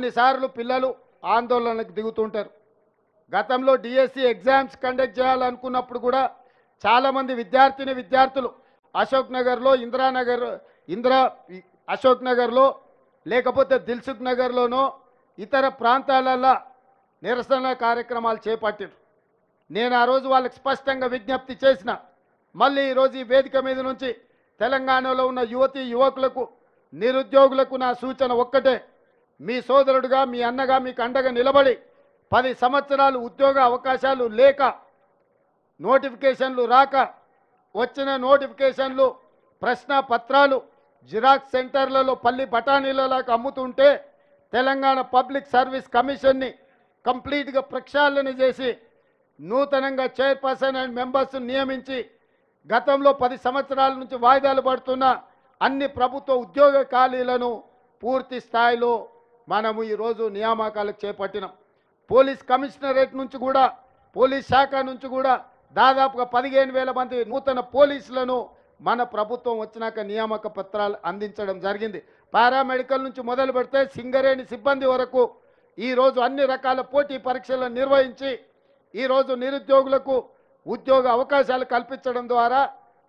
కొన్నిసార్లు పిల్లలు ఆందోళనకు దిగుతుంటారు గతంలో డిఎస్సి ఎగ్జామ్స్ కండక్ట్ చేయాలనుకున్నప్పుడు కూడా చాలామంది విద్యార్థిని విద్యార్థులు అశోక్ నగర్లో ఇందిరానగర్ ఇందిరా అశోక్ నగర్లో లేకపోతే దిల్సుఖ్ నగర్లోనో ఇతర ప్రాంతాలలో నిరసన కార్యక్రమాలు చేపట్టారు నేను ఆ రోజు వాళ్ళకి స్పష్టంగా విజ్ఞప్తి చేసిన మళ్ళీ ఈరోజు ఈ వేదిక మీద నుంచి తెలంగాణలో ఉన్న యువతి యువకులకు నిరుద్యోగులకు నా సూచన ఒక్కటే మీ సోదరుడుగా మీ అన్నగా మీకు అండగా నిలబడి పది సంవత్సరాలు ఉద్యోగ అవకాశాలు లేక నోటిఫికేషన్లు రాక వచ్చిన నోటిఫికేషన్లు ప్రశ్న పత్రాలు జిరాక్స్ సెంటర్లలో పల్లి బఠానీలలాగా అమ్ముతుంటే తెలంగాణ పబ్లిక్ సర్వీస్ కమిషన్ని కంప్లీట్గా ప్రక్షాళన చేసి నూతనంగా చైర్పర్సన్ అండ్ మెంబర్స్ నియమించి గతంలో పది సంవత్సరాల నుంచి వాయిదాలు పడుతున్న అన్ని ప్రభుత్వ ఉద్యోగ ఖాళీలను పూర్తి స్థాయిలో మనము ఈరోజు నియామకాలు చేపట్టినాం పోలీస్ కమిషనరేట్ నుంచి కూడా పోలీస్ శాఖ నుంచి కూడా దాదాపుగా పదిహేను వేల మంది నూతన పోలీసులను మన ప్రభుత్వం వచ్చినాక నియామక పత్రాలు అందించడం జరిగింది పారామెడికల్ నుంచి మొదలు పెడితే సింగరేణి సిబ్బంది వరకు ఈరోజు అన్ని రకాల పోటీ పరీక్షలను నిర్వహించి ఈరోజు నిరుద్యోగులకు ఉద్యోగ అవకాశాలు కల్పించడం ద్వారా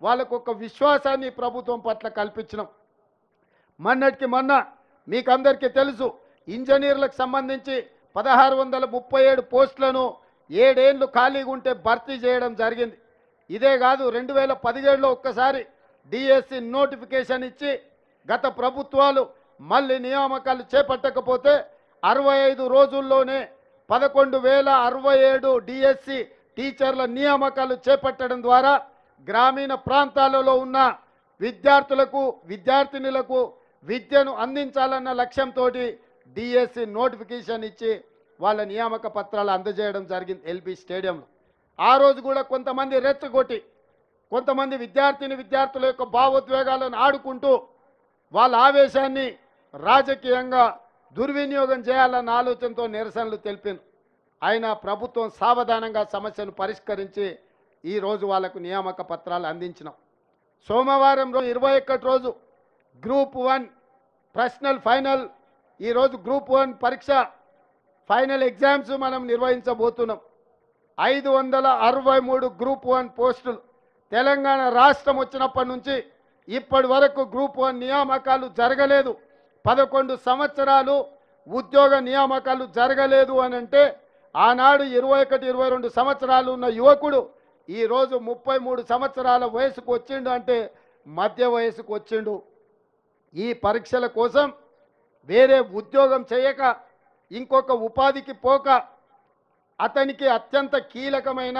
వాళ్ళకు ఒక విశ్వాసాన్ని ప్రభుత్వం పట్ల కల్పించడం మొన్నటికి మొన్న మీకందరికీ తెలుసు ఇంజనీర్లకు సంబంధించి పదహారు వందల ముప్పై ఏడు పోస్టులను ఏడేళ్లు ఖాళీగా ఉంటే భర్తీ చేయడం జరిగింది ఇదే కాదు రెండు వేల పదిహేడులో ఒక్కసారి డిఎస్సి నోటిఫికేషన్ ఇచ్చి గత ప్రభుత్వాలు మళ్ళీ నియామకాలు చేపట్టకపోతే అరవై ఐదు రోజుల్లోనే పదకొండు వేల అరవై ఏడు డిఎస్సి టీచర్ల నియామకాలు చేపట్టడం ద్వారా గ్రామీణ ప్రాంతాలలో ఉన్న విద్యార్థులకు విద్యార్థినులకు విద్యను అందించాలన్న లక్ష్యంతో డిఎస్సి నోటిఫికేషన్ e ఇచ్చి వాళ్ళ నియామక పత్రాలు అందజేయడం జరిగింది ఎల్బీ స్టేడియంలో ఆ రోజు కూడా కొంతమంది రెచ్చగొట్టి కొంతమంది విద్యార్థిని విద్యార్థుల యొక్క భావోద్వేగాలను ఆడుకుంటూ వాళ్ళ ఆవేశాన్ని రాజకీయంగా దుర్వినియోగం చేయాలన్న ఆలోచనతో నిరసనలు తెలిపింది ఆయన ప్రభుత్వం సావధానంగా సమస్యను పరిష్కరించి ఈరోజు వాళ్లకు నియామక పత్రాలు అందించినాం సోమవారం రోజు ఇరవై ఒక్కటి రోజు గ్రూప్ వన్ ప్రశ్నల్ ఫైనల్ ఈరోజు గ్రూప్ వన్ పరీక్ష ఫైనల్ ఎగ్జామ్స్ మనం నిర్వహించబోతున్నాం ఐదు వందల అరవై మూడు గ్రూప్ వన్ పోస్టులు తెలంగాణ రాష్ట్రం వచ్చినప్పటి నుంచి ఇప్పటి వరకు గ్రూప్ వన్ నియామకాలు జరగలేదు పదకొండు సంవత్సరాలు ఉద్యోగ నియామకాలు జరగలేదు అని అంటే ఆనాడు ఇరవై ఒకటి ఇరవై రెండు సంవత్సరాలు ఉన్న యువకుడు ఈరోజు ముప్పై మూడు సంవత్సరాల వయసుకు వచ్చిండు అంటే మధ్య వయసుకు వచ్చిండు ఈ పరీక్షల కోసం వేరే ఉద్యోగం చేయక ఇంకొక ఉపాధికి పోక అతనికి అత్యంత కీలకమైన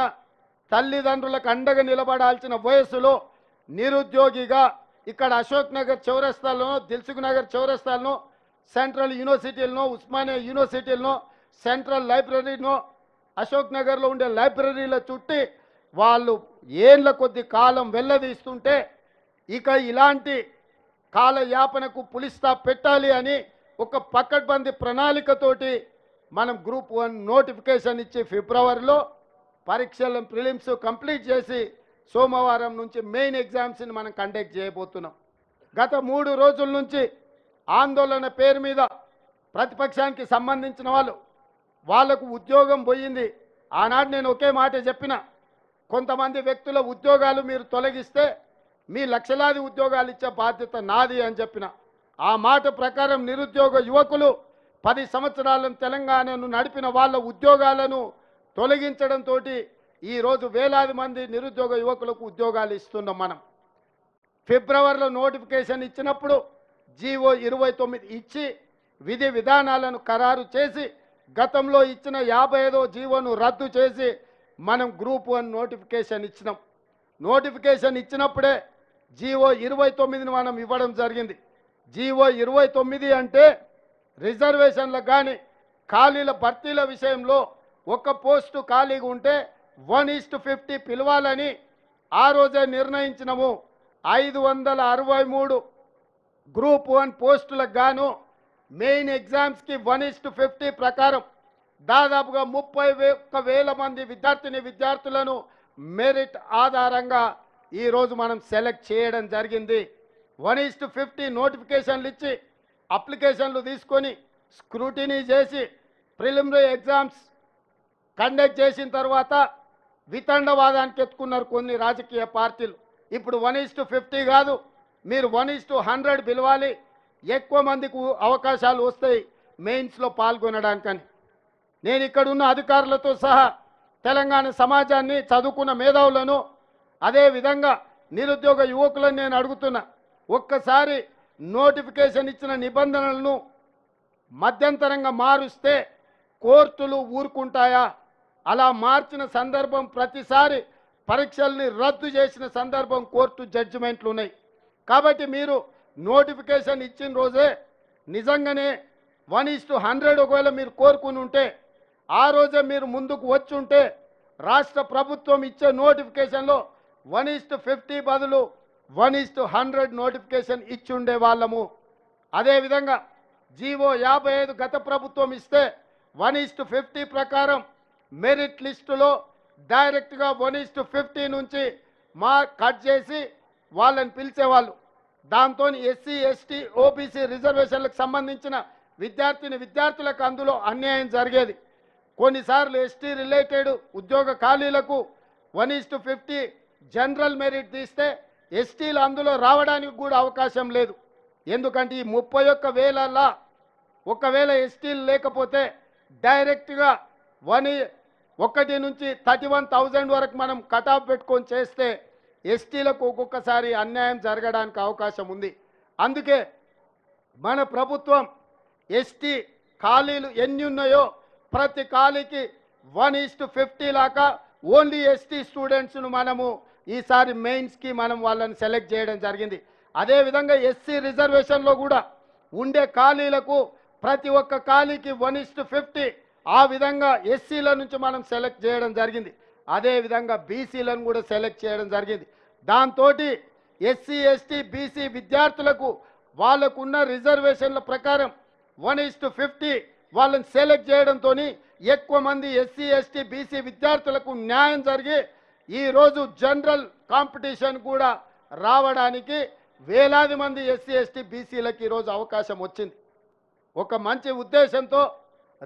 తల్లిదండ్రులకు అండగా నిలబడాల్సిన వయసులో నిరుద్యోగిగా ఇక్కడ అశోక్ నగర్ చౌరస్తాలను దిల్సుఖ్ నగర్ చౌరస్తాలను సెంట్రల్ యూనివర్సిటీలను ఉస్మానియా యూనివర్సిటీలను సెంట్రల్ లైబ్రరీను అశోక్ నగర్లో ఉండే లైబ్రరీల చుట్టి వాళ్ళు ఏండ్ల కొద్ది కాలం వెళ్ళదీస్తుంటే ఇక ఇలాంటి కాలయాపనకు పులిస్తా పెట్టాలి అని ఒక పక్కడ్బందీ ప్రణాళికతోటి మనం గ్రూప్ వన్ నోటిఫికేషన్ ఇచ్చి ఫిబ్రవరిలో పరీక్షలను ప్రిలిమ్స్ కంప్లీట్ చేసి సోమవారం నుంచి మెయిన్ ఎగ్జామ్స్ని మనం కండక్ట్ చేయబోతున్నాం గత మూడు రోజుల నుంచి ఆందోళన పేరు మీద ప్రతిపక్షానికి సంబంధించిన వాళ్ళు వాళ్లకు ఉద్యోగం పోయింది ఆనాడు నేను ఒకే మాట చెప్పిన కొంతమంది వ్యక్తుల ఉద్యోగాలు మీరు తొలగిస్తే మీ లక్షలాది ఉద్యోగాలు ఇచ్చే బాధ్యత నాది అని చెప్పిన ఆ మాట ప్రకారం నిరుద్యోగ యువకులు పది సంవత్సరాలను తెలంగాణను నడిపిన వాళ్ళ ఉద్యోగాలను తొలగించడంతో ఈరోజు వేలాది మంది నిరుద్యోగ యువకులకు ఉద్యోగాలు ఇస్తున్నాం మనం ఫిబ్రవరిలో నోటిఫికేషన్ ఇచ్చినప్పుడు జీవో ఇరవై తొమ్మిది ఇచ్చి విధి విధానాలను ఖరారు చేసి గతంలో ఇచ్చిన యాభై ఐదో జీవోను రద్దు చేసి మనం గ్రూప్ వన్ నోటిఫికేషన్ ఇచ్చినాం నోటిఫికేషన్ ఇచ్చినప్పుడే జీవో ఇరవై తొమ్మిదిని మనం ఇవ్వడం జరిగింది జీవో ఇరవై తొమ్మిది అంటే రిజర్వేషన్లకు కానీ ఖాళీల భర్తీల విషయంలో ఒక పోస్టు ఖాళీగా ఉంటే వన్ ఈస్ట్ ఫిఫ్టీ పిలవాలని ఆ రోజే నిర్ణయించినము ఐదు వందల అరవై మూడు గ్రూప్ వన్ పోస్టులకు గాను మెయిన్ ఎగ్జామ్స్కి వన్ ఈస్ట్ ఫిఫ్టీ ప్రకారం దాదాపుగా ముప్పై ఒక్క వేల మంది విద్యార్థిని విద్యార్థులను మెరిట్ ఆధారంగా ఈరోజు మనం సెలెక్ట్ చేయడం జరిగింది వన్ ఈస్ట్ ఫిఫ్టీ నోటిఫికేషన్లు ఇచ్చి అప్లికేషన్లు తీసుకొని స్క్రూటినీ చేసి ప్రిలిమినరీ ఎగ్జామ్స్ కండక్ట్ చేసిన తర్వాత వితండవాదానికి ఎత్తుకున్నారు కొన్ని రాజకీయ పార్టీలు ఇప్పుడు వన్ టు ఫిఫ్టీ కాదు మీరు వన్ టు హండ్రెడ్ పిలవాలి ఎక్కువ మందికి అవకాశాలు వస్తాయి మెయిన్స్లో పాల్గొనడానికని నేను ఇక్కడున్న అధికారులతో సహా తెలంగాణ సమాజాన్ని చదువుకున్న మేధావులను అదేవిధంగా నిరుద్యోగ యువకులను నేను అడుగుతున్నా ఒక్కసారి నోటిఫికేషన్ ఇచ్చిన నిబంధనలను మధ్యంతరంగా మారుస్తే కోర్టులు ఊరుకుంటాయా అలా మార్చిన సందర్భం ప్రతిసారి పరీక్షల్ని రద్దు చేసిన సందర్భం కోర్టు జడ్జిమెంట్లు ఉన్నాయి కాబట్టి మీరు నోటిఫికేషన్ ఇచ్చిన రోజే నిజంగానే వన్ ఈస్ టు హండ్రెడ్ ఒకవేళ మీరు కోరుకుని ఉంటే ఆ రోజే మీరు ముందుకు వచ్చుంటే రాష్ట్ర ప్రభుత్వం ఇచ్చే నోటిఫికేషన్లో వన్ ఈస్ టు ఫిఫ్టీ బదులు one is to hundred notification ఇచ్చుండే వాళ్ళము అదేవిధంగా జీవో యాభై ఐదు గత ప్రభుత్వం ఇస్తే వన్ ఇస్ టు ఫిఫ్టీ ప్రకారం మెరిట్ లిస్టులో డైరెక్ట్గా వన్ ఇస్ టు ఫిఫ్టీ నుంచి మా కట్ చేసి వాళ్ళని పిలిచేవాళ్ళు దాంతో ఎస్సీ ఎస్టీ ఓబీసీ రిజర్వేషన్లకు సంబంధించిన విద్యార్థిని విద్యార్థులకు అందులో అన్యాయం జరిగేది కొన్నిసార్లు ఎస్టీ రిలేటెడ్ ఉద్యోగ ఖాళీలకు one is to fifty general merit తీస్తే ఎస్టీలు అందులో రావడానికి కూడా అవకాశం లేదు ఎందుకంటే ఈ ముప్పై ఒక్క వేలల్లా ఒకవేళ ఎస్టీలు లేకపోతే డైరెక్ట్గా వన్ ఒకటి నుంచి థర్టీ వన్ థౌజండ్ వరకు మనం కటాఫ్ పెట్టుకొని చేస్తే ఎస్టీలకు ఒక్కొక్కసారి అన్యాయం జరగడానికి అవకాశం ఉంది అందుకే మన ప్రభుత్వం ఎస్టీ ఖాళీలు ఎన్ని ఉన్నాయో ప్రతి ఖాళీకి వన్ ఈస్ టు ఫిఫ్టీ లాగా ఓన్లీ ఎస్టీ స్టూడెంట్స్ను మనము ఈసారి మెయిన్స్కి మనం వాళ్ళని సెలెక్ట్ చేయడం జరిగింది అదేవిధంగా ఎస్సీ రిజర్వేషన్లో కూడా ఉండే ఖాళీలకు ప్రతి ఒక్క ఖాళీకి వన్ ఇస్ టు ఫిఫ్టీ ఆ విధంగా ఎస్సీల నుంచి మనం సెలెక్ట్ చేయడం జరిగింది అదేవిధంగా బీసీలను కూడా సెలెక్ట్ చేయడం జరిగింది దాంతో ఎస్సీ ఎస్టీ బీసీ విద్యార్థులకు వాళ్ళకున్న రిజర్వేషన్ల ప్రకారం వన్ ఇస్ టు ఫిఫ్టీ వాళ్ళని సెలెక్ట్ చేయడంతో ఎక్కువ మంది ఎస్సీ ఎస్టీ బీసీ విద్యార్థులకు న్యాయం జరిగి ఈరోజు జనరల్ కాంపిటీషన్ కూడా రావడానికి వేలాది మంది ఎస్సీ ఎస్టీ బీసీలకు ఈరోజు అవకాశం వచ్చింది ఒక మంచి ఉద్దేశంతో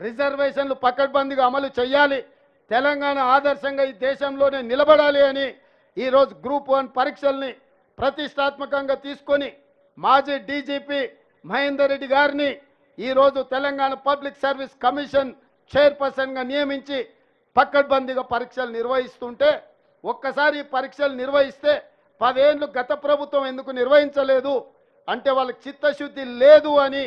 రిజర్వేషన్లు పకడ్బందీగా అమలు చేయాలి తెలంగాణ ఆదర్శంగా ఈ దేశంలోనే నిలబడాలి అని ఈరోజు గ్రూప్ వన్ పరీక్షల్ని ప్రతిష్టాత్మకంగా తీసుకొని మాజీ డీజీపీ మహేందర్ రెడ్డి గారిని ఈరోజు తెలంగాణ పబ్లిక్ సర్వీస్ కమిషన్ చైర్పర్సన్గా నియమించి పక్కడ్బందీగా పరీక్షలు నిర్వహిస్తుంటే ఒక్కసారి పరీక్షలు నిర్వహిస్తే పదేళ్ళు గత ప్రభుత్వం ఎందుకు నిర్వహించలేదు అంటే వాళ్ళకి చిత్తశుద్ధి లేదు అని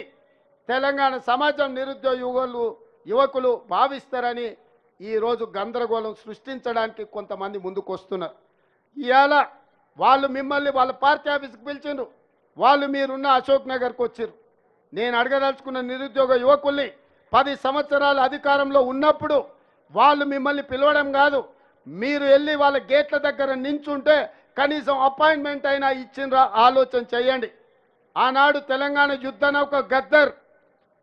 తెలంగాణ సమాజం నిరుద్యోగ యువకులు యువకులు భావిస్తారని ఈరోజు గందరగోళం సృష్టించడానికి కొంతమంది ముందుకు వస్తున్నారు ఇవాళ వాళ్ళు మిమ్మల్ని వాళ్ళ పార్టీ ఆఫీస్కి పిలిచిండ్రు వాళ్ళు మీరున్న అశోక్ నగర్కి వచ్చారు నేను అడగదలుచుకున్న నిరుద్యోగ యువకుల్ని పది సంవత్సరాల అధికారంలో ఉన్నప్పుడు వాళ్ళు మిమ్మల్ని పిలవడం కాదు మీరు వెళ్ళి వాళ్ళ గేట్ల దగ్గర నించుంటే కనీసం అపాయింట్మెంట్ అయినా ఇచ్చిన ఆలోచన చేయండి ఆనాడు తెలంగాణ యుద్ధ నౌక గద్దర్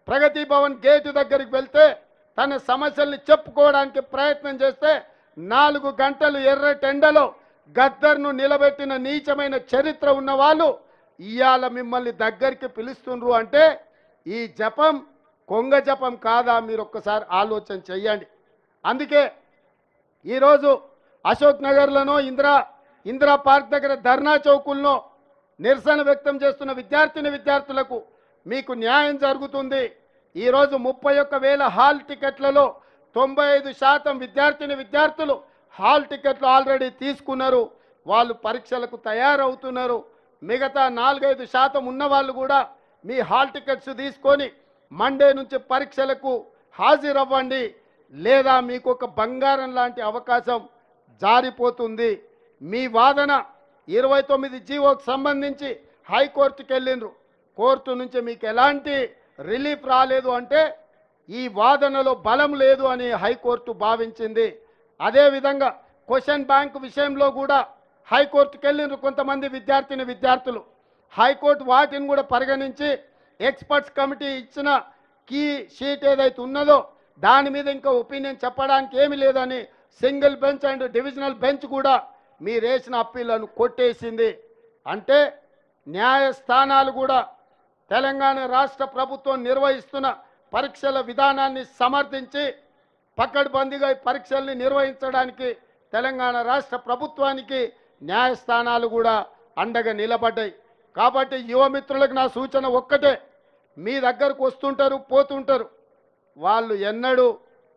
ప్రగతి భవన్ గేటు దగ్గరికి వెళ్తే తన సమస్యల్ని చెప్పుకోవడానికి ప్రయత్నం చేస్తే నాలుగు గంటలు ఎర్ర టెండలో గద్దర్ను నిలబెట్టిన నీచమైన చరిత్ర ఉన్న వాళ్ళు ఇవాళ మిమ్మల్ని దగ్గరికి పిలుస్తుండ్రు అంటే ఈ జపం కొంగ జపం కాదా మీరు ఒక్కసారి ఆలోచన చెయ్యండి అందుకే ఈరోజు అశోక్ నగర్లోనో ఇందిరా ఇందిరా పార్క్ దగ్గర ధర్నా చౌకుల్లో నిరసన వ్యక్తం చేస్తున్న విద్యార్థిని విద్యార్థులకు మీకు న్యాయం జరుగుతుంది ఈరోజు ముప్పై ఒక్క వేల హాల్ టికెట్లలో తొంభై ఐదు శాతం విద్యార్థిని విద్యార్థులు హాల్ టికెట్లు ఆల్రెడీ తీసుకున్నారు వాళ్ళు పరీక్షలకు తయారవుతున్నారు మిగతా నాలుగైదు శాతం ఉన్న వాళ్ళు కూడా మీ హాల్ టికెట్స్ తీసుకొని మండే నుంచి పరీక్షలకు హాజరవ్వండి లేదా మీకు ఒక బంగారం లాంటి అవకాశం జారిపోతుంది మీ వాదన ఇరవై తొమ్మిది జీవోకు సంబంధించి హైకోర్టుకి వెళ్ళినరు కోర్టు నుంచి మీకు ఎలాంటి రిలీఫ్ రాలేదు అంటే ఈ వాదనలో బలం లేదు అని హైకోర్టు భావించింది అదేవిధంగా క్వశ్చన్ బ్యాంక్ విషయంలో కూడా హైకోర్టుకి వెళ్ళినరు కొంతమంది విద్యార్థిని విద్యార్థులు హైకోర్టు వాటిని కూడా పరిగణించి ఎక్స్పర్ట్స్ కమిటీ ఇచ్చిన కీ షీట్ ఏదైతే ఉన్నదో దాని మీద ఇంకా ఒపీనియన్ చెప్పడానికి ఏమీ లేదని single bench and divisional bench కూడా మీరేసిన అప్పీలను కొట్టేసింది అంటే న్యాయస్థానాలు కూడా తెలంగాణ రాష్ట్ర ప్రభుత్వం నిర్వహిస్తున్న పరీక్షల విధానాన్ని సమర్థించి పక్కడబందీగా పరీక్షల్ని నిర్వహించడానికి తెలంగాణ రాష్ట్ర ప్రభుత్వానికి న్యాయస్థానాలు కూడా అండగా నిలబడ్డాయి కాబట్టి యువమిత్రులకు నా సూచన ఒక్కటే మీ దగ్గరకు వస్తుంటారు పోతుంటారు వాళ్ళు ఎన్నడూ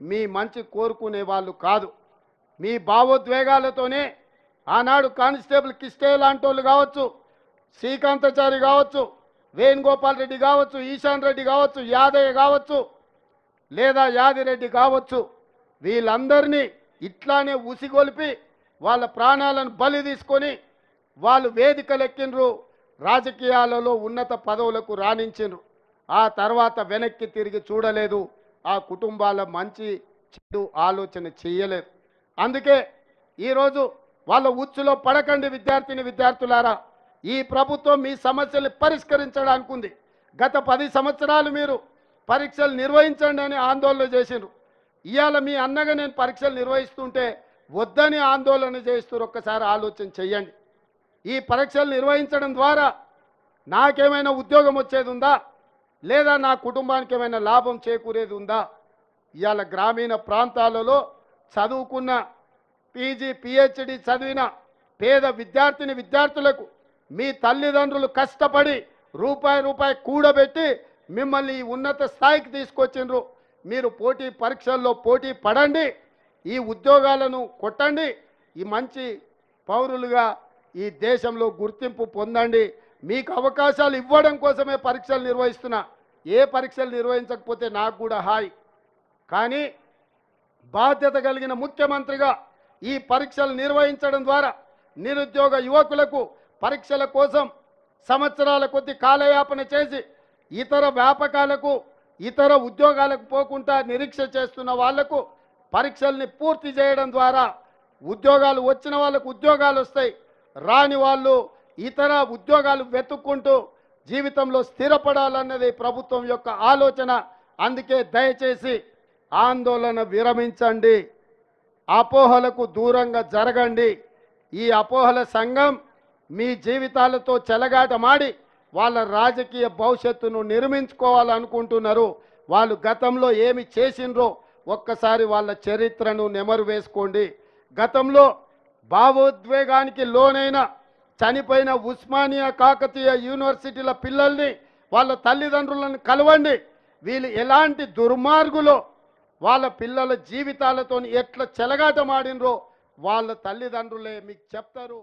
మీ మంచి కోరుకునే వాళ్ళు కాదు మీ భావోద్వేగాలతోనే ఆనాడు కానిస్టేబుల్ కిస్టే లాంటి వాళ్ళు కావచ్చు శ్రీకాంతాచారి కావచ్చు వేణుగోపాల్ రెడ్డి కావచ్చు ఈశాన్ రెడ్డి కావచ్చు యాదయ్య కావచ్చు లేదా యాదిరెడ్డి కావచ్చు వీళ్ళందరినీ ఇట్లానే ఉసిగొలిపి వాళ్ళ ప్రాణాలను బలి తీసుకొని వాళ్ళు వేదికలెక్కినరు రాజకీయాలలో ఉన్నత పదవులకు రాణించరు ఆ తర్వాత వెనక్కి తిరిగి చూడలేదు ఆ కుటుంబాల మంచి చెడు ఆలోచన చేయలేదు అందుకే ఈరోజు వాళ్ళ ఉచ్చులో పడకండి విద్యార్థిని విద్యార్థులారా ఈ ప్రభుత్వం మీ సమస్యలు పరిష్కరించడానికి ఉంది గత పది సంవత్సరాలు మీరు పరీక్షలు నిర్వహించండి అని ఆందోళన చేసిండ్రు ఇవాళ మీ అన్నగా నేను పరీక్షలు నిర్వహిస్తుంటే వద్దని ఆందోళన చేస్తూ ఒక్కసారి ఆలోచన చేయండి ఈ పరీక్షలు నిర్వహించడం ద్వారా నాకేమైనా ఉద్యోగం వచ్చేది ఉందా లేదా నా కుటుంబానికి ఏమైనా లాభం చేకూరేది ఉందా ఇవాళ గ్రామీణ ప్రాంతాలలో చదువుకున్న పీజీ పిహెచ్డి చదివిన పేద విద్యార్థిని విద్యార్థులకు మీ తల్లిదండ్రులు కష్టపడి రూపాయి రూపాయి కూడబెట్టి మిమ్మల్ని ఉన్నత స్థాయికి తీసుకొచ్చిండ్రు మీరు పోటీ పరీక్షల్లో పోటీ పడండి ఈ ఉద్యోగాలను కొట్టండి ఈ మంచి పౌరులుగా ఈ దేశంలో గుర్తింపు పొందండి మీకు అవకాశాలు ఇవ్వడం కోసమే పరీక్షలు నిర్వహిస్తున్నా ఏ పరీక్షలు నిర్వహించకపోతే నాకు కూడా హాయ్ కానీ బాధ్యత కలిగిన ముఖ్యమంత్రిగా ఈ పరీక్షలు నిర్వహించడం ద్వారా నిరుద్యోగ యువకులకు పరీక్షల కోసం సంవత్సరాల కొద్ది కాలయాపన చేసి ఇతర వ్యాపకాలకు ఇతర ఉద్యోగాలకు పోకుండా నిరీక్ష చేస్తున్న వాళ్లకు పరీక్షల్ని పూర్తి చేయడం ద్వారా ఉద్యోగాలు వచ్చిన వాళ్ళకు ఉద్యోగాలు వస్తాయి రాని వాళ్ళు ఇతర ఉద్యోగాలు వెతుక్కుంటూ జీవితంలో స్థిరపడాలన్నది ప్రభుత్వం యొక్క ఆలోచన అందుకే దయచేసి ఆందోళన విరమించండి అపోహలకు దూరంగా జరగండి ఈ అపోహల సంఘం మీ జీవితాలతో చెలగాటమాడి వాళ్ళ రాజకీయ భవిష్యత్తును నిర్మించుకోవాలనుకుంటున్నారు వాళ్ళు గతంలో ఏమి చేసినరో ఒక్కసారి వాళ్ళ చరిత్రను నెమరు వేసుకోండి గతంలో భావోద్వేగానికి లోనైన చనిపోయిన ఉస్మానియా కాకతీయ యూనివర్సిటీల పిల్లల్ని వాళ్ళ తల్లిదండ్రులను కలవండి వీళ్ళు ఎలాంటి దుర్మార్గులు వాళ్ళ పిల్లల జీవితాలతో ఎట్లా చెలగాటమాడినరో వాళ్ళ తల్లిదండ్రులే మీకు చెప్తారు